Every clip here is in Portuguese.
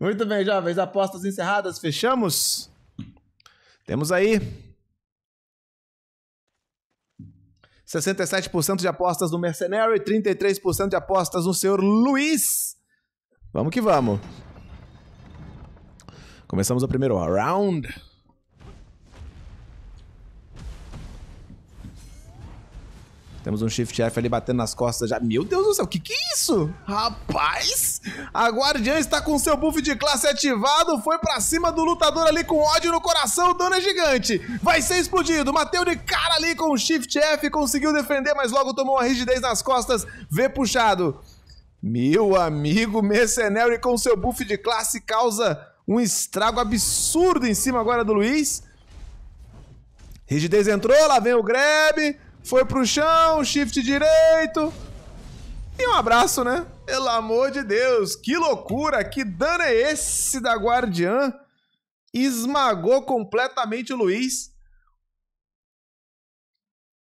Muito bem, jovens. Apostas encerradas. Fechamos? Temos aí 67% de apostas no Mercenary, 33% de apostas no senhor Luiz. Vamos que vamos. Começamos o primeiro round. Temos um Shift F ali batendo nas costas já. Meu Deus do céu, que que é isso? Rapaz! A Guardiã está com seu buff de classe ativado, foi pra cima do lutador ali com ódio no coração, o dano é gigante. Vai ser explodido, Mateu de cara ali com o Shift F, conseguiu defender, mas logo tomou uma rigidez nas costas, vê puxado. Meu amigo Mercenary com seu buff de classe causa um estrago absurdo em cima agora do Luiz. Rigidez entrou, lá vem o grab. Foi pro chão, shift direito. E um abraço, né? Pelo amor de Deus, que loucura, que dano é esse da Guardiã? Esmagou completamente o Luiz.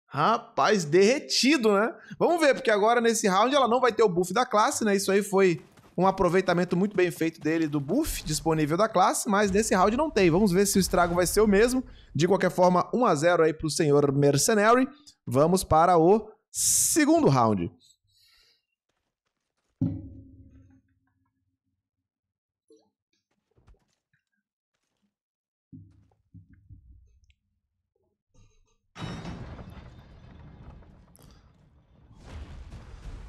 Rapaz, derretido, né? Vamos ver, porque agora nesse round ela não vai ter o buff da classe, né? Isso aí foi um aproveitamento muito bem feito dele do buff disponível da classe, mas nesse round não tem. Vamos ver se o estrago vai ser o mesmo. De qualquer forma, 1 a 0 aí pro senhor Mercenary. Vamos para o segundo round.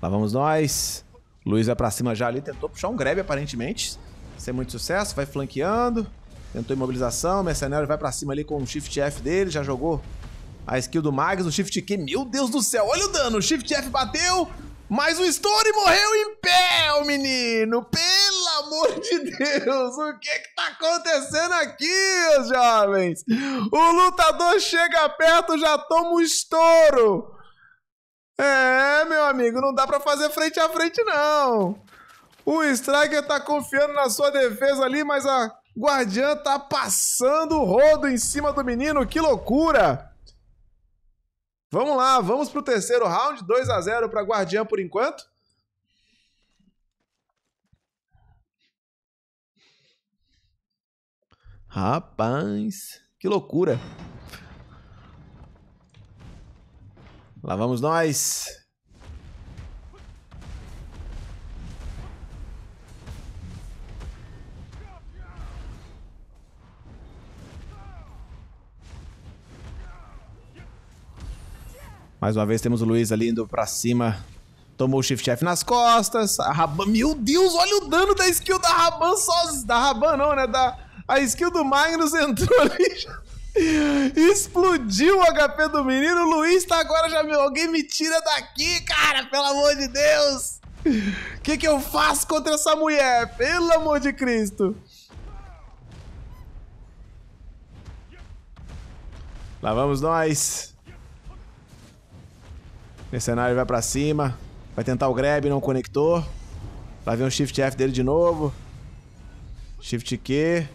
Lá vamos nós. Luiz vai é pra cima já ali, tentou puxar um grab aparentemente. Sem muito sucesso, vai flanqueando. Tentou imobilização, Mercenário vai pra cima ali com o Shift F dele, já jogou a skill do Magus, o Shift Q. Meu Deus do céu, olha o dano, o Shift F bateu, mas o Story morreu em pé, o menino! Pelo amor de Deus! O que que tá acontecendo aqui, os jovens? O lutador chega perto, já toma um estouro! É, amigo, não dá para fazer frente a frente, não. O Striker tá confiando na sua defesa ali, mas a Guardiã tá passando o rodo em cima do menino. Que loucura! Vamos lá, vamos pro terceiro round. 2 a 0 pra Guardiã por enquanto. Rapaz, que loucura. Lá vamos nós. Mais uma vez temos o Luiz ali indo pra cima. Tomou o Shift F nas costas. A Raban... Meu Deus, olha o dano da skill da Raban sozinha. Da Raban não, né? Da... A skill do Magnus entrou ali Explodiu o HP do menino. O Luiz tá agora já... Alguém me tira daqui, cara. Pelo amor de Deus. O que que eu faço contra essa mulher? Pelo amor de Cristo. Lá vamos nós. Mercenário vai para cima. Vai tentar o grab, não conectou. Lá vem um Shift F dele de novo. Shift Q.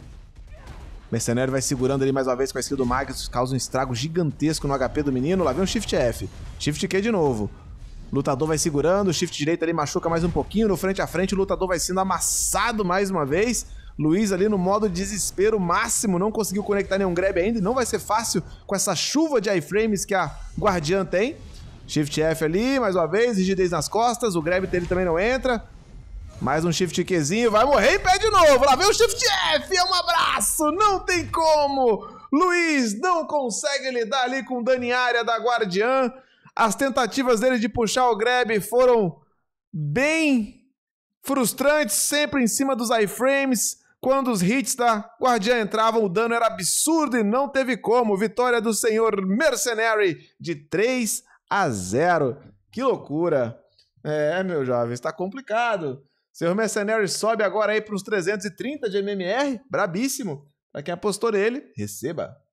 Mercenário vai segurando ele mais uma vez com a skill do Magus. Causa um estrago gigantesco no HP do menino. Lá vem um Shift F. Shift Q de novo. Lutador vai segurando. Shift direito ali machuca mais um pouquinho. No frente a frente, o lutador vai sendo amassado mais uma vez. Luiz ali no modo desespero máximo, não conseguiu conectar nenhum grab ainda, não vai ser fácil com essa chuva de iframes que a Guardiã tem. Shift F ali, mais uma vez, rigidez nas costas, o grab dele também não entra. Mais um shift Qzinho, vai morrer e pé de novo. Lá vem o shift F, é um abraço, não tem como. Luiz não consegue lidar ali com o Dani Área da Guardiã. As tentativas dele de puxar o grab foram bem frustrantes, sempre em cima dos iframes. Quando os hits da Guardiã entravam, o dano era absurdo e não teve como. Vitória do senhor Mercenary de 3 a 0. Que loucura! É, meu jovem, está complicado. Seu Mercenary sobe agora aí para uns 330 de MMR, brabíssimo. Para quem apostou nele, receba.